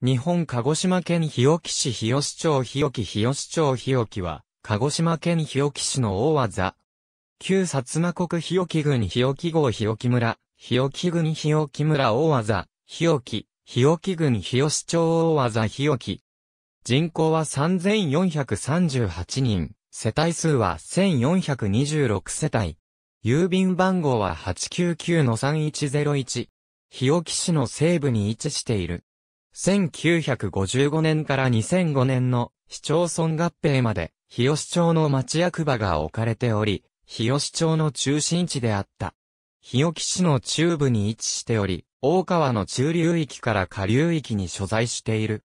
日本鹿児島県日置市日吉町日置日吉町日置は、鹿児島県日置市の大技。旧薩摩国日置郡日置郷日置村、日置郡日置村大技、日置、日置郡日吉町大技日置。人口は3438人、世帯数は1426世帯。郵便番号は899-3101。日置市の西部に位置している。1955年から2005年の市町村合併まで、日吉町の町役場が置かれており、日吉町の中心地であった。日吉市の中部に位置しており、大川の中流域から下流域に所在している。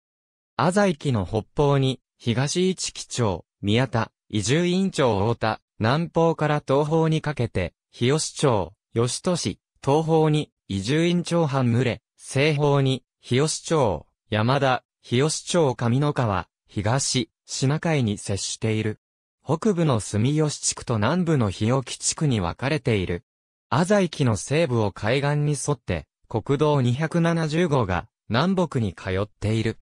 浅井木の北方に、東市基町、宮田、移住院町大田、南方から東方にかけて、日吉町、吉都市、東方に、移住院町半群れ、西方に、日吉町、山田、日吉町上野川、東、品海に接している。北部の住吉地区と南部の日置地区に分かれている。浅井木の西部を海岸に沿って、国道270号が南北に通っている。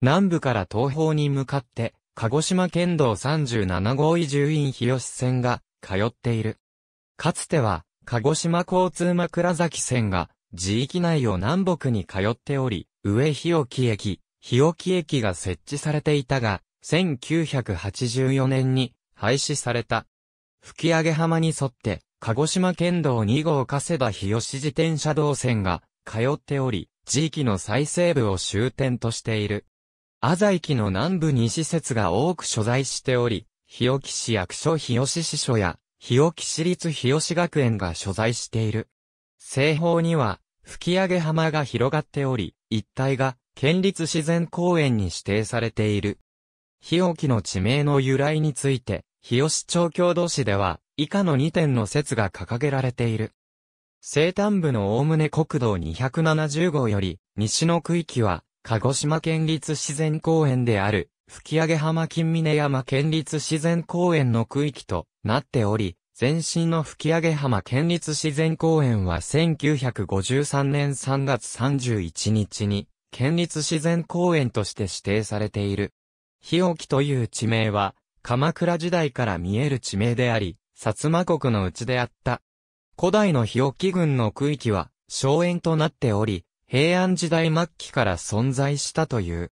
南部から東方に向かって、鹿児島県道37号移住院日吉線が通っている。かつては、鹿児島交通枕崎線が、地域内を南北に通っており、上日置駅、日置駅が設置されていたが、1984年に廃止された。吹上浜に沿って、鹿児島県道2号加世田日吉自転車道線が通っており、地域の最西部を終点としている。朝駅の南部に施設が多く所在しており、日置市役所日吉支所や、日置市立日吉学園が所在している。西方には、吹上浜が広がっており、一帯が県立自然公園に指定されている。日置の地名の由来について、日吉町郷土史では、以下の2点の説が掲げられている。西端部の概ね国道270号より、西の区域は、鹿児島県立自然公園である、吹上浜金峰山県立自然公園の区域となっており、前身の吹上浜県立自然公園は1953年3月31日に、県立自然公園として指定されている。日置という地名は、鎌倉時代から見える地名であり、薩摩国のうちであった。古代の日置郡の区域は、荘園となっており、平安時代末期から存在したという。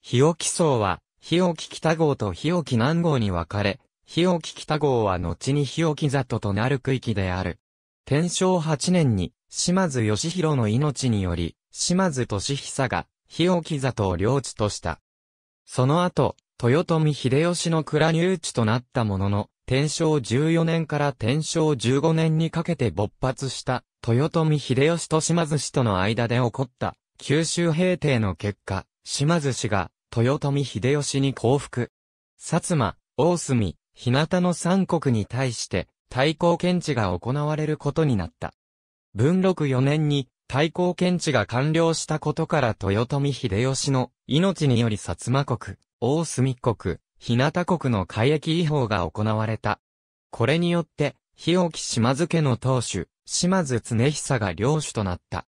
日置層は、日置北号と日置南号に分かれ、日置北郷は後に日置里となる区域である。天正8年に、島津義弘の命により、島津俊久が、日置里を領地とした。その後、豊臣秀吉の蔵入地となったものの、天正14年から天正15年にかけて勃発した、豊臣秀吉と島津氏との間で起こった、九州平定の結果、島津氏が、豊臣秀吉に降伏。薩摩、大隅、日向の三国に対して、対抗検知が行われることになった。文禄四年に、対抗検知が完了したことから豊臣秀吉の命により薩摩国、大隅国、日向国の海域違法が行われた。これによって、日置島津家の当主、島津常久が領主となった。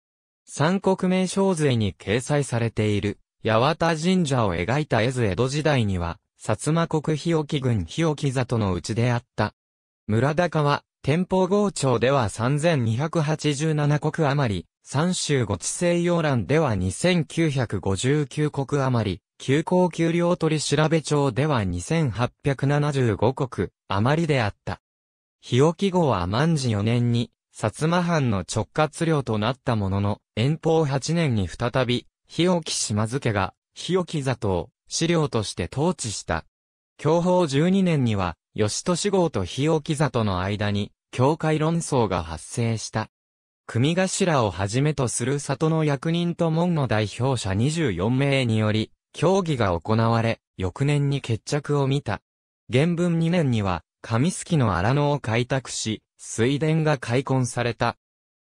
三国名小図絵に掲載されている、八幡神社を描いた絵図江戸時代には、薩摩国日置郡日置里のうちであった。村高は、天保郷町では3287国余り、三州ご地西洋欄では2959国余り、旧行給料取調べ町では2875国余りであった。日置号は万治4年に、薩摩藩の直轄領となったものの、遠方8年に再び、日置島津家が、日置里を、資料として統治した。享保12年には、吉利号と日置座との間に、教会論争が発生した。組頭をはじめとする里の役人と門の代表者24名により、協議が行われ、翌年に決着を見た。原文2年には、上杉の荒野を開拓し、水田が開墾された。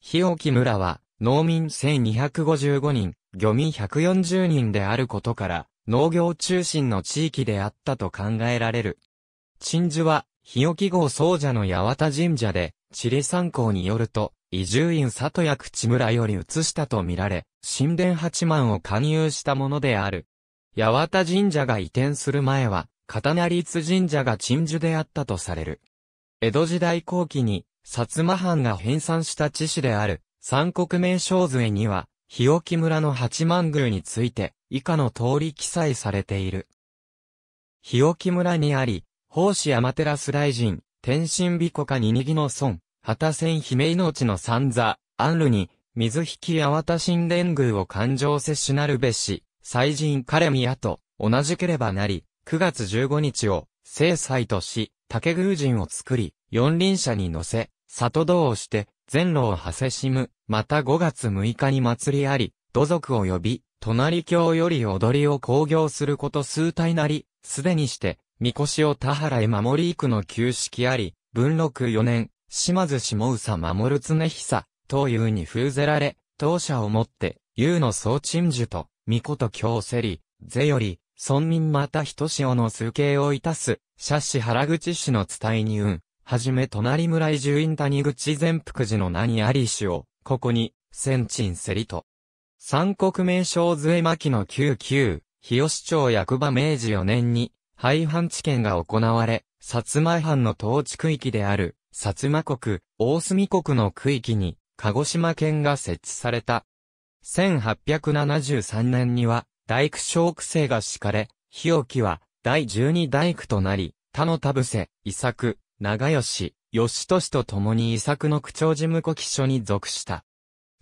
日置村は、農民1255人、漁民140人であることから、農業中心の地域であったと考えられる。鎮守は、日置号総者の八幡神社で、地理参考によると、移住院里役地村より移したとみられ、神殿八幡を勧誘したものである。八幡神社が移転する前は、片成立神社が鎮守であったとされる。江戸時代後期に、薩摩藩が編纂した地史である、三国名称図絵には、日置村の八幡宮について、以下の通り記載されている。日置村にあり、法師山照大臣、天神美子かににぎの孫、旗仙姫命の三座、安ルに、水引あわた神殿宮を勘定摂取なるべし、祭神彼宮と、同じければなり、9月15日を、聖祭とし、竹宮人を作り、四輪車に乗せ、里道をして、全路を馳せしむ。また5月6日に祭りあり、土族を呼び、隣京より踊りを興行すること数体なり、すでにして、みこしを田原へ守り行くの旧式あり、文禄四年、島津下宇佐守常久、東遊に封ぜられ、当社をもって、優の総鎮守と、御子と京せり、是より、村民また人潮の数形をいたす、社市原口氏の伝えに運、はじめ隣村移住院谷口全福寺の名にありしを、ここに、千鎮せりと、三国名称末巻の旧旧、日吉町役場明治4年に、廃藩置県が行われ、薩摩藩の統治区域である、薩摩国、大隅国の区域に、鹿児島県が設置された。1873年には、大工小区制が敷かれ、日置は、第12大工となり、他の田伏、伊作、長吉、吉俊と共に伊作の区長事務庫記所に属した。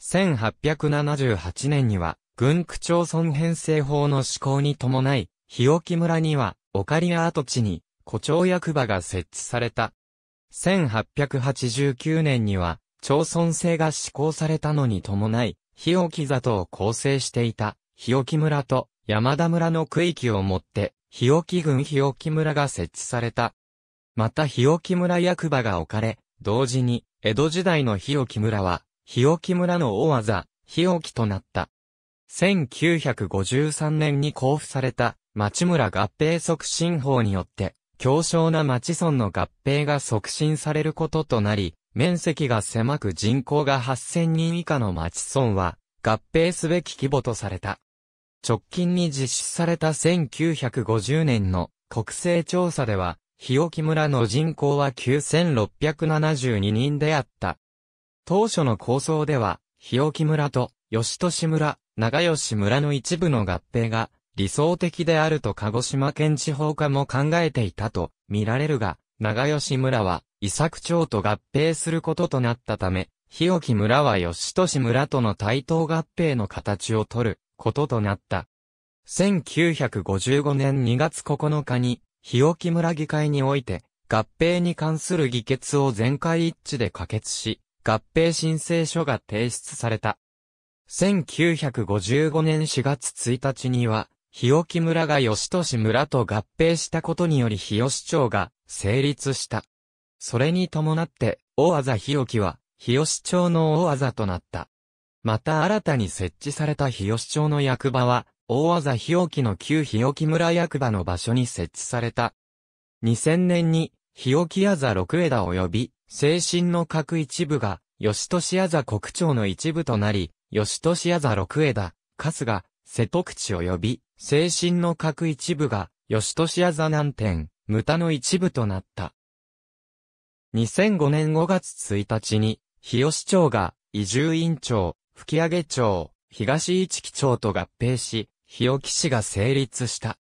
1878年には、軍区町村編成法の施行に伴い、日置村には、オカリア跡地に、古町役場が設置された。1889年には、町村制が施行されたのに伴い、日置里を構成していた、日置村と山田村の区域をもって、日置郡日置村が設置された。また日置村役場が置かれ、同時に、江戸時代の日置村は、日置村の大技、日置となった。1953年に交付された、町村合併促進法によって、強小な町村の合併が促進されることとなり、面積が狭く人口が8000人以下の町村は、合併すべき規模とされた。直近に実施された1950年の国勢調査では、日置村の人口は9672人であった。当初の構想では、日置村と吉市村、長吉村の一部の合併が理想的であると鹿児島県地方課も考えていたと見られるが、長吉村は伊作町と合併することとなったため、日置村は吉市村との対等合併の形を取ることとなった。1955年2月9日に、日置村議会において、合併に関する議決を全会一致で可決し、合併申請書が提出された。1955年4月1日には、日置村が吉利村と合併したことにより日吉町が成立した。それに伴って、大技日置は、日吉町の大技となった。また新たに設置された日吉町の役場は、大技日置の旧日置村役場の場所に設置された。2000年に、日置あ座六枝及び、精神の各一部が、吉利あざ国庁の一部となり、吉利あざ六枝、春日、瀬戸口及び、精神の各一部が、吉利あざ南天、無田の一部となった。2005年5月1日に、日吉町が、移住院長、吹上町、東市木町と合併し、日置市が成立した。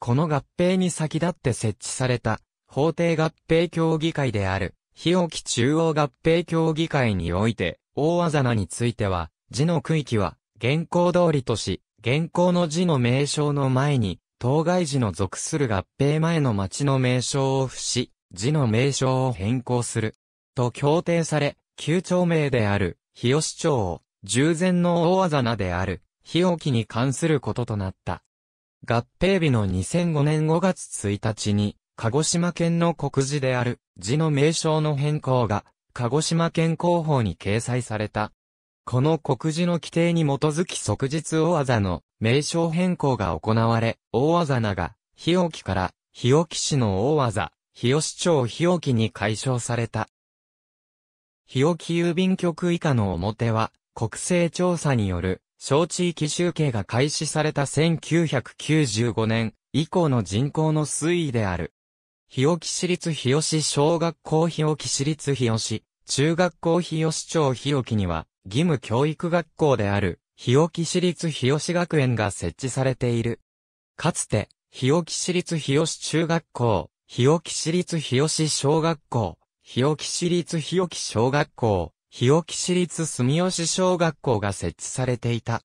この合併に先立って設置された、法廷合併協議会である、日置中央合併協議会において、大技名については、字の区域は、現行通りとし、現行の字の名称の前に、当該時の属する合併前の町の名称を付し、字の名称を変更する。と協定され、旧町名である、日吉町を、従前の大技名である、日置に関することとなった。合併日の2005年5月1日に、鹿児島県の国字である字の名称の変更が、鹿児島県広報に掲載された。この国字の規定に基づき即日大技の名称変更が行われ、大技名が、日置から、日置市の大技、日吉町日置に解消された。日置郵便局以下の表は、国勢調査による、小地域集計が開始された1995年以降の人口の推移である。日置市立日吉小学校日置市立日吉、中学校日吉町日置には、義務教育学校である、日置市立日吉学園が設置されている。かつて、日置市立日吉中学校、日置市立日吉小学校、日置市立日置小学校、日置市立住吉小学校が設置されていた。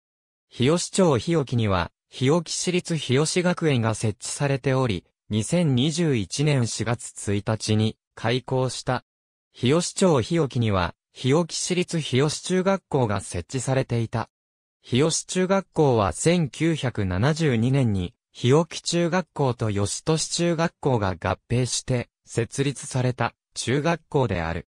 日吉町日置には、日置市立日吉学園が設置されており、2021年4月1日に開校した。日吉町日置には、日置市立日吉中学校が設置されていた。日吉中学校は1972年に、日置中学校と吉都市中学校が合併して設立された中学校である。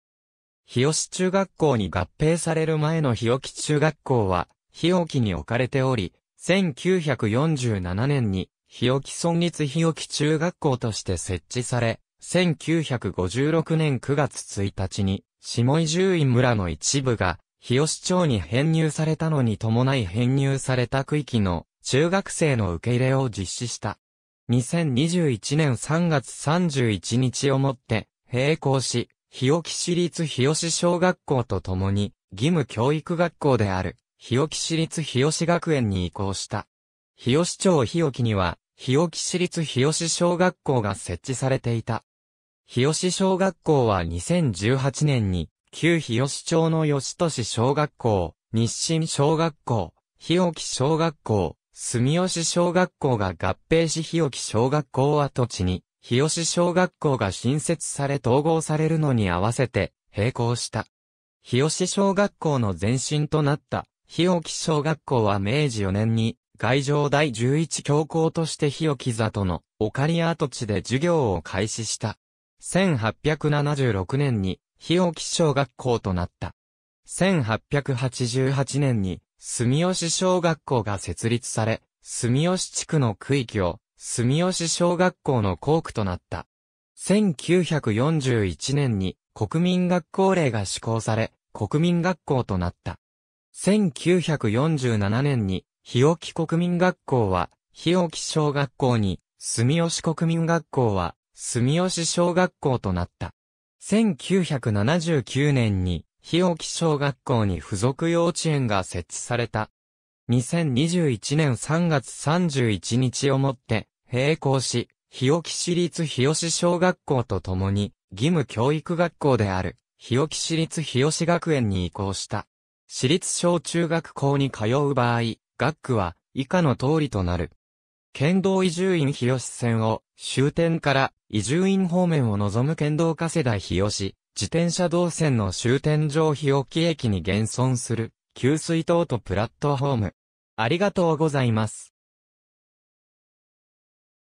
日吉中学校に合併される前の日置中学校は、日置に置かれており、1947年に日置村立日置中学校として設置され、1956年9月1日に、下井獣院村の一部が、日吉町に編入されたのに伴い編入された区域の中学生の受け入れを実施した。2021年3月31日をもって、並行し、日置市立日吉小学校とともに、義務教育学校である、日置市立日吉学園に移行した。日吉町日置には、日置市立日吉小学校が設置されていた。日吉小学校は2018年に、旧日吉町の吉都市小学校、日清小学校、日置小学校、住吉小学校が合併し日置小学校跡地に、日吉小学校が新設され統合されるのに合わせて、並行した。日吉小学校の前身となった、日置小学校は明治4年に、外上第11教皇として日置里のオカリア跡地で授業を開始した。1876年に日置小学校となった。1888年に住吉小学校が設立され、住吉地区の区域を住吉小学校の校区となった。1941年に国民学校令が施行され、国民学校となった。1947年に日置国民学校は、日置小学校に、住吉国民学校は、住吉小学校となった。1979年に、日置小学校に付属幼稚園が設置された。2021年3月31日をもって、並行し、日置市立日吉小学校とともに、義務教育学校である、日置市立日吉学園に移行した。私立小中学校に通う場合、学区は以下の通りとなる。県道移住院日吉線を終点から移住院方面を望む県道加世代日吉、自転車道線の終点上日置駅に現存する給水塔とプラットホーム。ありがとうございます。